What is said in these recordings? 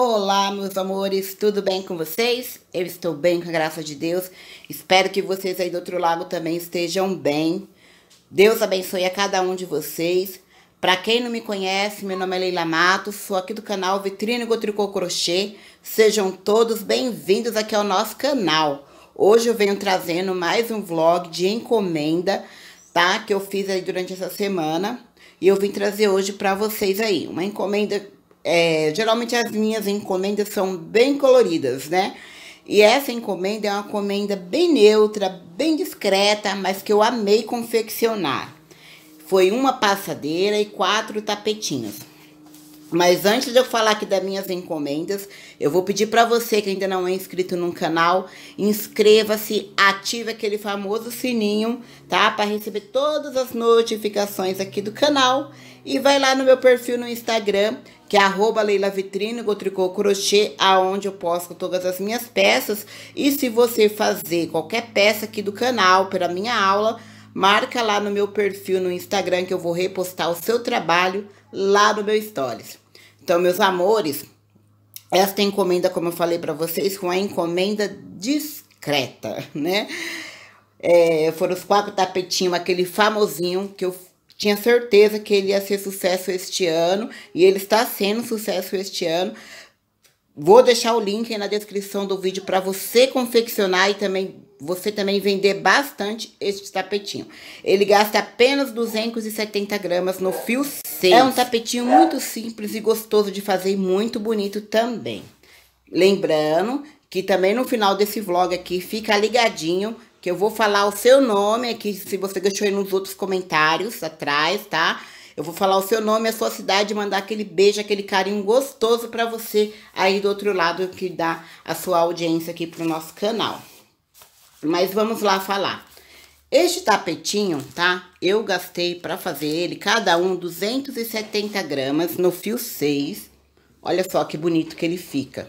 Olá, meus amores, tudo bem com vocês? Eu estou bem com a graça de Deus. Espero que vocês aí do outro lado também estejam bem. Deus abençoe a cada um de vocês. Para quem não me conhece, meu nome é Leila Matos, sou aqui do canal Vitrine Tricô Crochê. Sejam todos bem-vindos aqui ao nosso canal. Hoje eu venho trazendo mais um vlog de encomenda, tá? Que eu fiz aí durante essa semana. E eu vim trazer hoje para vocês aí uma encomenda é, geralmente as minhas encomendas são bem coloridas, né? E essa encomenda é uma encomenda bem neutra, bem discreta, mas que eu amei confeccionar. Foi uma passadeira e quatro tapetinhos. Mas antes de eu falar aqui das minhas encomendas, eu vou pedir para você que ainda não é inscrito no canal, inscreva-se, ative aquele famoso sininho, tá? Para receber todas as notificações aqui do canal. E vai lá no meu perfil no Instagram, que é arroba Gotricô Crochê, aonde eu posto todas as minhas peças. E se você fazer qualquer peça aqui do canal, pela minha aula marca lá no meu perfil no Instagram que eu vou repostar o seu trabalho lá no meu stories. Então, meus amores, esta encomenda, como eu falei para vocês, foi uma encomenda discreta, né? É, foram os quatro tapetinhos, aquele famosinho que eu tinha certeza que ele ia ser sucesso este ano e ele está sendo sucesso este ano. Vou deixar o link aí na descrição do vídeo para você confeccionar e também você também vender bastante este tapetinho. Ele gasta apenas 270 gramas no fio 6. É um tapetinho muito simples e gostoso de fazer e muito bonito também. Lembrando que também no final desse vlog aqui, fica ligadinho que eu vou falar o seu nome aqui, se você deixou aí nos outros comentários atrás, tá? Eu vou falar o seu nome, a sua cidade, mandar aquele beijo, aquele carinho gostoso para você aí do outro lado que dá a sua audiência aqui pro nosso canal. Mas vamos lá falar. Este tapetinho, tá? Eu gastei para fazer ele, cada um 270 gramas no fio 6. Olha só que bonito que ele fica.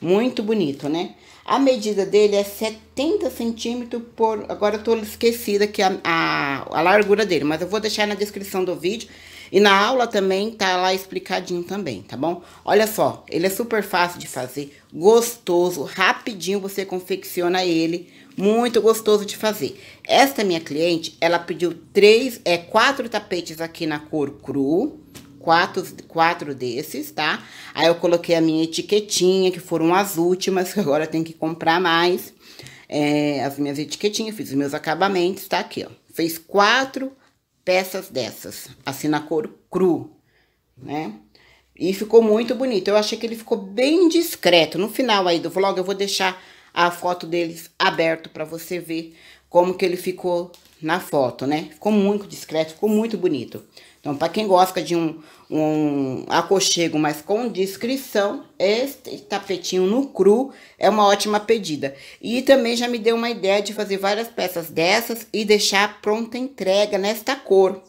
Muito bonito, né? A medida dele é 70 centímetros por... Agora eu tô esquecida que a, a, a largura dele, mas eu vou deixar na descrição do vídeo e na aula também tá lá explicadinho também, tá bom? Olha só, ele é super fácil de fazer, gostoso, rapidinho você confecciona ele, muito gostoso de fazer. Esta minha cliente, ela pediu três, é quatro tapetes aqui na cor cru, quatro, quatro desses, tá? Aí eu coloquei a minha etiquetinha, que foram as últimas, que agora tem que comprar mais. É, as minhas etiquetinhas, fiz os meus acabamentos, tá aqui, ó. Fez quatro peças dessas, assim na cor cru, né? E ficou muito bonito. Eu achei que ele ficou bem discreto. No final aí do vlog eu vou deixar a foto deles aberto para você ver como que ele ficou na foto, né? Ficou muito discreto, ficou muito bonito. Então, para quem gosta de um, um aconchego, mas com discrição, este tapetinho no cru é uma ótima pedida. E também já me deu uma ideia de fazer várias peças dessas e deixar pronta entrega nesta cor.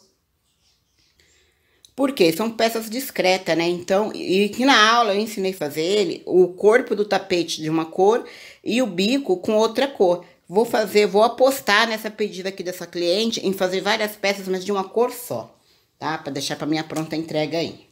Porque são peças discretas, né? Então, e que na aula eu ensinei a fazer ele, o corpo do tapete de uma cor e o bico com outra cor. Vou fazer, vou apostar nessa pedida aqui dessa cliente em fazer várias peças, mas de uma cor só tá? Pra deixar pra minha pronta entrega aí.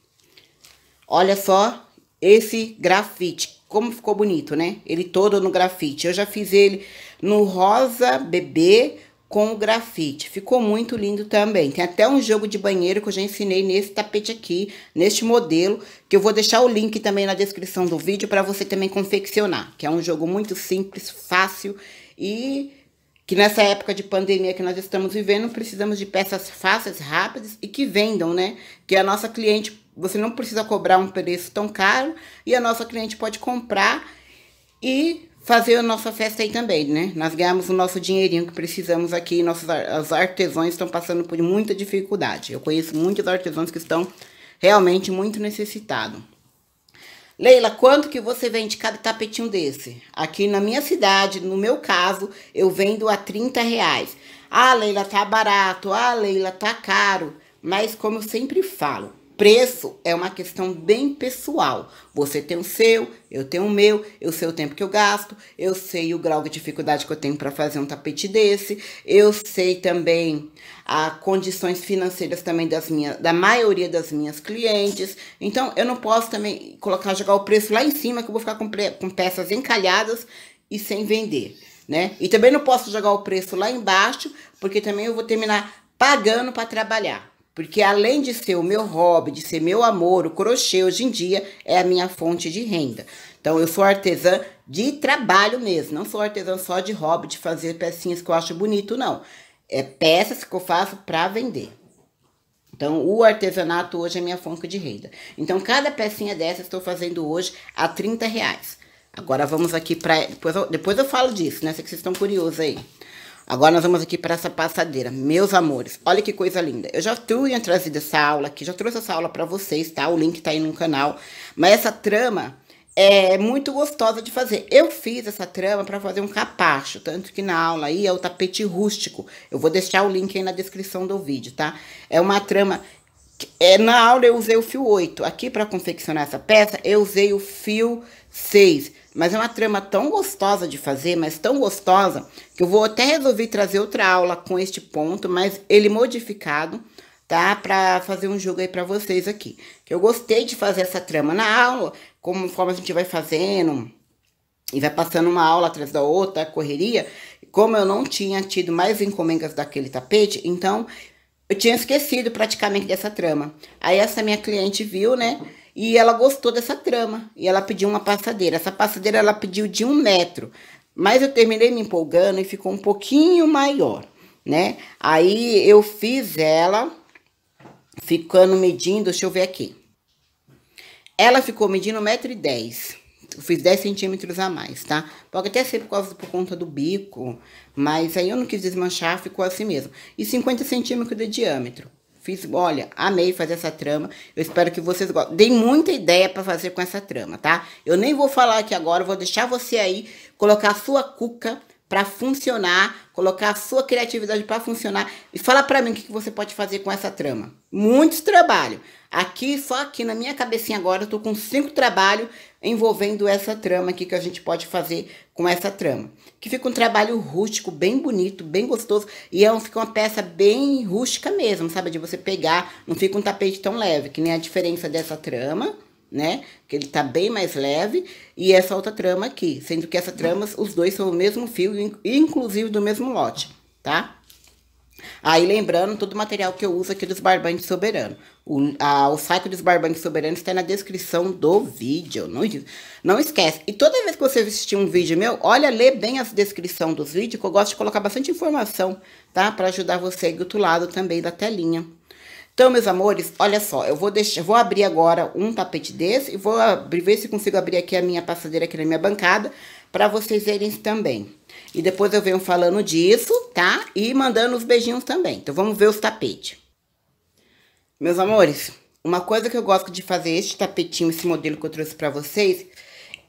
Olha só esse grafite, como ficou bonito, né? Ele todo no grafite. Eu já fiz ele no rosa bebê com o grafite. Ficou muito lindo também. Tem até um jogo de banheiro que eu já ensinei nesse tapete aqui, neste modelo, que eu vou deixar o link também na descrição do vídeo para você também confeccionar, que é um jogo muito simples, fácil e que nessa época de pandemia que nós estamos vivendo, precisamos de peças fáceis, rápidas e que vendam, né? Que a nossa cliente, você não precisa cobrar um preço tão caro e a nossa cliente pode comprar e fazer a nossa festa aí também, né? Nós ganhamos o nosso dinheirinho que precisamos aqui, nossos as artesãos estão passando por muita dificuldade. Eu conheço muitos artesãos que estão realmente muito necessitados. Leila, quanto que você vende cada tapetinho desse? Aqui na minha cidade, no meu caso, eu vendo a 30 reais. Ah, Leila, tá barato. Ah, Leila, tá caro. Mas como eu sempre falo, preço é uma questão bem pessoal. Você tem o seu, eu tenho o meu, eu sei o tempo que eu gasto, eu sei o grau de dificuldade que eu tenho para fazer um tapete desse, eu sei também as condições financeiras também das minhas, da maioria das minhas clientes. Então, eu não posso também colocar, jogar o preço lá em cima que eu vou ficar com, com peças encalhadas e sem vender. Né? E também não posso jogar o preço lá embaixo, porque também eu vou terminar pagando para trabalhar. Porque além de ser o meu hobby, de ser meu amor, o crochê hoje em dia é a minha fonte de renda. Então eu sou artesã de trabalho mesmo, não sou artesã só de hobby, de fazer pecinhas que eu acho bonito, não. É peças que eu faço para vender. Então, o artesanato hoje é minha fonte de renda. Então, cada pecinha dessa estou fazendo hoje a 30 reais. Agora vamos aqui para. Depois, eu, depois eu falo disso, né? Sei que vocês estão curiosos aí. Agora nós vamos aqui para essa passadeira. Meus amores, olha que coisa linda. Eu já tinha trazido essa aula aqui, já trouxe essa aula para vocês, tá? O link tá aí no canal. Mas essa trama é muito gostosa de fazer. Eu fiz essa trama para fazer um capacho, tanto que na aula aí é o tapete rústico. Eu vou deixar o link aí na descrição do vídeo, tá? É uma trama... É, na aula eu usei o fio 8. Aqui para confeccionar essa peça, eu usei o fio 6. Mas é uma trama tão gostosa de fazer, mas tão gostosa, que eu vou até resolver trazer outra aula com este ponto, mas ele modificado, tá? Para fazer um jogo aí para vocês aqui. Que eu gostei de fazer essa trama na aula, conforme a gente vai fazendo e vai passando uma aula atrás da outra, correria. Como eu não tinha tido mais encomendas daquele tapete, então eu tinha esquecido praticamente dessa trama. Aí essa minha cliente viu, né? E ela gostou dessa trama. E ela pediu uma passadeira. Essa passadeira ela pediu de um metro. Mas eu terminei me empolgando e ficou um pouquinho maior, né? Aí eu fiz ela ficando medindo, deixa eu ver aqui. Ela ficou medindo 1,10m. Eu fiz 10 centímetros a mais, tá? Pode até ser por, causa, por conta do bico, mas aí eu não quis desmanchar, ficou assim mesmo. E 50 centímetros de diâmetro. Fiz, olha, amei fazer essa trama. Eu espero que vocês gostem. Dei muita ideia para fazer com essa trama, tá? Eu nem vou falar aqui agora, vou deixar você aí colocar a sua cuca para funcionar, colocar a sua criatividade para funcionar e fala para mim o que, você pode fazer com essa trama. Muitos trabalhos. Aqui, só aqui na minha cabecinha agora, eu tô com cinco trabalhos envolvendo essa trama aqui que a gente pode fazer com essa trama. Que fica um trabalho rústico, bem bonito, bem gostoso e é um, fica uma peça bem rústica mesmo, sabe? De você pegar, não fica um tapete tão leve, que nem a diferença dessa trama né? Que ele tá bem mais leve, e essa outra trama aqui, sendo que essa trama, os dois são o mesmo fio, inclusive do mesmo lote, tá? Aí, lembrando, todo o material que eu uso aqui dos Barbantes Soberano. O, a, o site dos Barbantes soberanos está na descrição do vídeo, não, não esquece. E toda vez que você assistir um vídeo meu, olha, lê bem a descrição dos vídeos, que eu gosto de colocar bastante informação, tá? Para ajudar você do outro lado também da telinha. Então, meus amores, olha só, eu vou deixar, vou abrir agora um tapete desse e vou abrir, ver se consigo abrir aqui a minha passadeira aqui na minha bancada para vocês verem também. E depois eu venho falando disso, tá? E mandando os beijinhos também. Então, vamos ver os tapetes. Meus amores, uma coisa que eu gosto de fazer este tapetinho, esse modelo que eu trouxe para vocês,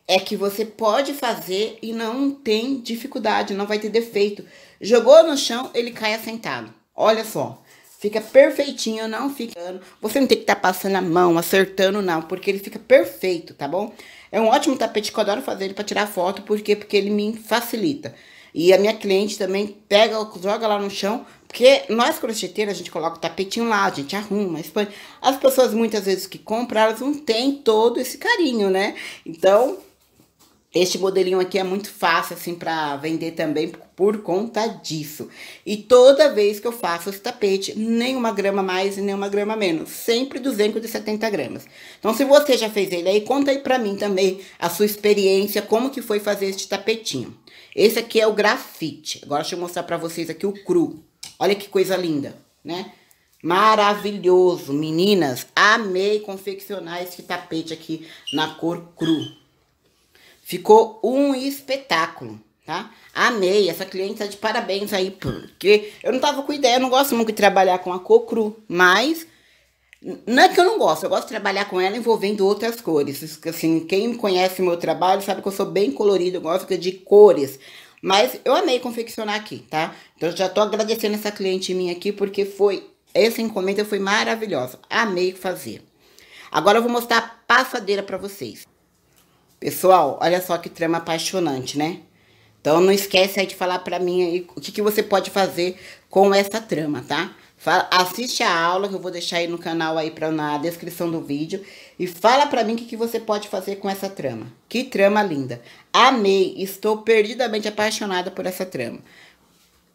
é que você pode fazer e não tem dificuldade, não vai ter defeito. Jogou no chão, ele cai assentado. Olha só, Fica perfeitinho, não fica... Você não tem que estar tá passando a mão, acertando, não. Porque ele fica perfeito, tá bom? É um ótimo tapete que eu adoro fazer ele pra tirar foto. Por quê? Porque ele me facilita. E a minha cliente também pega, joga lá no chão. Porque nós crocheteiras, a gente coloca o tapetinho lá, a gente arruma, expõe. As pessoas, muitas vezes, que compram, elas não têm todo esse carinho, né? Então... Este modelinho aqui é muito fácil assim para vender também por conta disso. E toda vez que eu faço esse tapete, nem uma grama mais e nem uma grama menos, sempre 270 gramas. Então se você já fez ele aí, conta aí para mim também a sua experiência, como que foi fazer este tapetinho. Esse aqui é o grafite. Agora deixa eu mostrar para vocês aqui o cru. Olha que coisa linda, né? Maravilhoso, meninas. Amei confeccionar esse tapete aqui na cor cru. Ficou um espetáculo, tá? Amei, essa cliente tá de parabéns aí, porque eu não tava com ideia, eu não gosto muito de trabalhar com a cor cru, mas não é que eu não gosto, eu gosto de trabalhar com ela envolvendo outras cores. Assim, quem conhece meu trabalho sabe que eu sou bem colorido, eu gosto de cores. Mas eu amei confeccionar aqui, tá? Então eu já tô agradecendo essa cliente minha aqui, porque foi. Essa encomenda foi maravilhosa. Amei fazer. Agora eu vou mostrar a passadeira para vocês. Pessoal, olha só que trama apaixonante, né? Então não esquece aí de falar pra mim aí o que, que você pode fazer com essa trama, tá? Fala, assiste a aula que eu vou deixar aí no canal aí pra, na descrição do vídeo e fala pra mim o que, que você pode fazer com essa trama. Que trama linda! Amei, estou perdidamente apaixonada por essa trama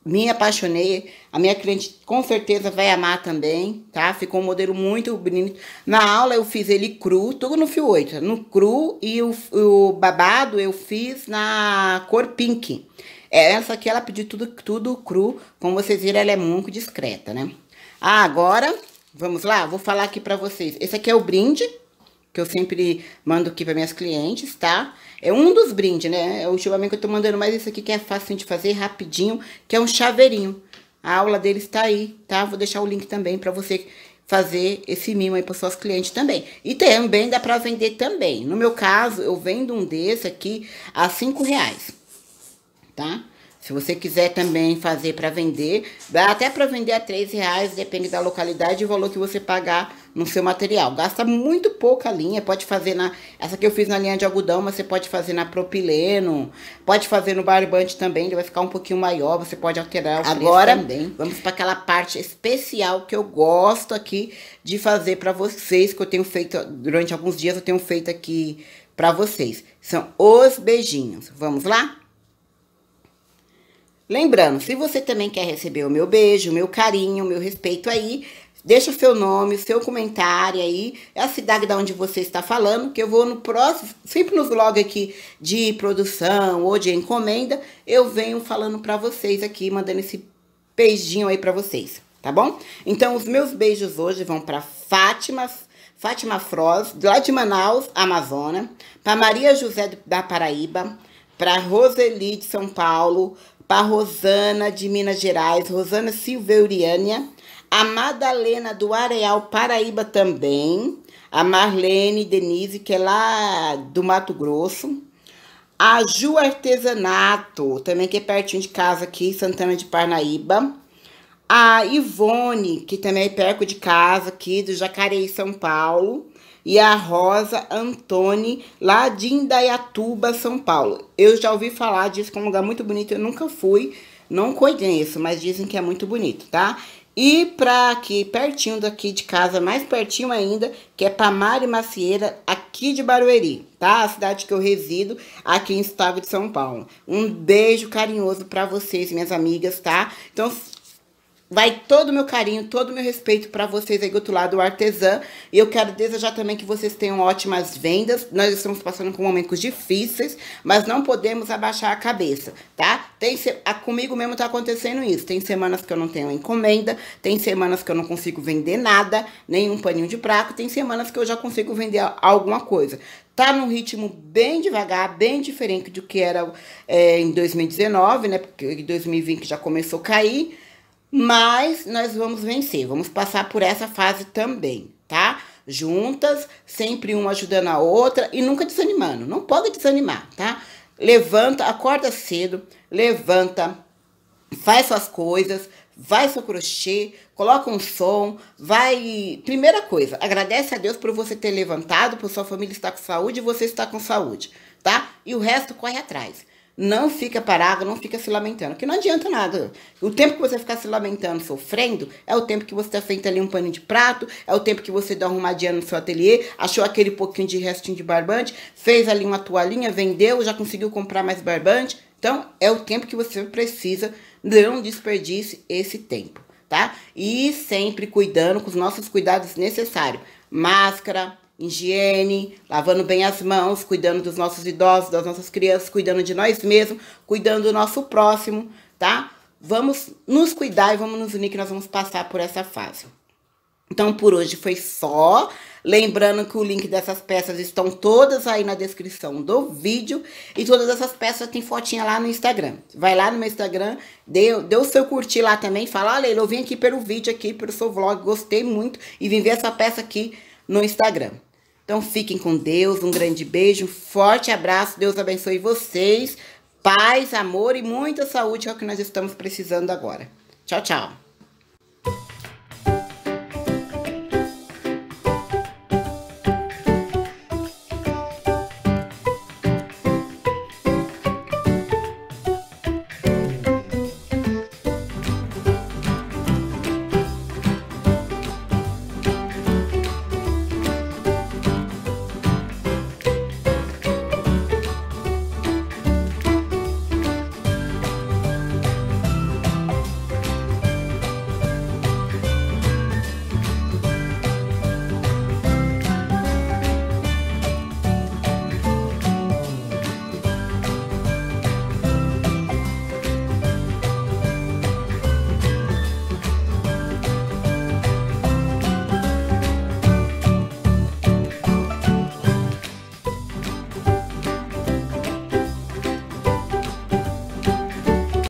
me apaixonei. A minha cliente com certeza vai amar também, tá? Ficou um modelo muito bonito. Na aula eu fiz ele cru, tudo no fio 8, no cru e o, o babado eu fiz na cor pink. É essa aqui ela pediu tudo, tudo cru, como vocês viram ela é muito discreta, né? Ah, agora, vamos lá, vou falar aqui pra vocês. Esse aqui é o brinde, que eu sempre mando aqui para minhas clientes, tá? É um dos brindes, né? É Ultimamente eu tô mandando mais isso aqui que é fácil de fazer, rapidinho, que é um chaveirinho. A aula dele está aí, tá? Vou deixar o link também para você fazer esse mimo aí para suas clientes também. E também dá para vender também. No meu caso, eu vendo um desse aqui a cinco reais, Tá? Se você quiser também fazer para vender, dá até para vender a 3 reais, depende da localidade e o valor que você pagar no seu material. Gasta muito pouca linha, pode fazer na... Essa que eu fiz na linha de algodão, mas você pode fazer na propileno, pode fazer no barbante também, ele vai ficar um pouquinho maior, você pode alterar o Agora, também. vamos para aquela parte especial que eu gosto aqui de fazer para vocês, que eu tenho feito durante alguns dias, eu tenho feito aqui para vocês. São os beijinhos. Vamos lá? Lembrando, se você também quer receber o meu beijo, o meu carinho, o meu respeito aí, deixa o seu nome, o seu comentário aí, é a cidade da onde você está falando, que eu vou no próximo, sempre nos vlogs aqui de produção ou de encomenda, eu venho falando para vocês aqui, mandando esse beijinho aí para vocês, tá bom? Então os meus beijos hoje vão para Fátima Fátima Froz, lá de Manaus, Amazônia, para Maria José da Paraíba, para Roseli de São Paulo, para Rosana de Minas Gerais, Rosana Silveuriania, a Madalena do Areal Paraíba também, a Marlene Denise, que é lá do Mato Grosso, a Ju Artesanato, também que é pertinho de casa aqui, Santana de Parnaíba, a Ivone, que também é perto de casa aqui, do Jacareí, São Paulo, e a Rosa Antoni, lá de Indaiatuba, São Paulo. Eu já ouvi falar disso, que é um lugar muito bonito, eu nunca fui, não conheço, mas dizem que é muito bonito, tá? E para aqui, pertinho daqui de casa, mais pertinho ainda, que é pra Mari Macieira, aqui de Barueri, tá? A cidade que eu resido, aqui em estado de São Paulo. Um beijo carinhoso para vocês, minhas amigas, tá? Então, Vai todo o meu carinho, todo o meu respeito para vocês aí do outro lado, o artesã. E eu quero desejar também que vocês tenham ótimas vendas. Nós estamos passando por momentos difíceis, mas não podemos abaixar a cabeça, tá? Tem se... Comigo mesmo tá acontecendo isso. Tem semanas que eu não tenho encomenda, tem semanas que eu não consigo vender nada, nenhum paninho de prato, tem semanas que eu já consigo vender alguma coisa tá num ritmo bem devagar, bem diferente do que era é, em 2019, né? Porque em 2020 já começou a cair. Mas nós vamos vencer, vamos passar por essa fase também, tá? Juntas, sempre uma ajudando a outra e nunca desanimando. Não pode desanimar, tá? Levanta, acorda cedo, levanta, faz suas coisas, vai seu crochê, coloca um som, vai. Primeira coisa, agradece a Deus por você ter levantado, por sua família estar com saúde e você estar com saúde, tá? E o resto corre atrás não fica parado, não fica se lamentando, que não adianta nada. O tempo que você ficar se lamentando, sofrendo, é o tempo que você está sentando ali um pano de prato, é o tempo que você dá uma arrumadinha no seu ateliê, achou aquele pouquinho de restinho de barbante, fez ali uma toalhinha, vendeu, já conseguiu comprar mais barbante. Então, é o tempo que você precisa, não desperdice esse tempo, tá? E sempre cuidando com os nossos cuidados necessários. Máscara, higiene, lavando bem as mãos, cuidando dos nossos idosos, das nossas crianças, cuidando de nós mesmos, cuidando do nosso próximo, tá? Vamos nos cuidar e vamos nos unir que nós vamos passar por essa fase. Então, por hoje foi só. Lembrando que o link dessas peças estão todas aí na descrição do vídeo. E todas essas peças tem fotinha lá no Instagram. Vai lá no meu Instagram, dê, dê o seu curtir lá também. Fala, olha, ah, eu vim aqui pelo vídeo aqui, pelo seu vlog, gostei muito. E vim ver essa peça aqui no Instagram. Então fiquem com Deus, um grande beijo, um forte abraço, Deus abençoe vocês, paz, amor e muita saúde, que é o que nós estamos precisando agora. Tchau, tchau.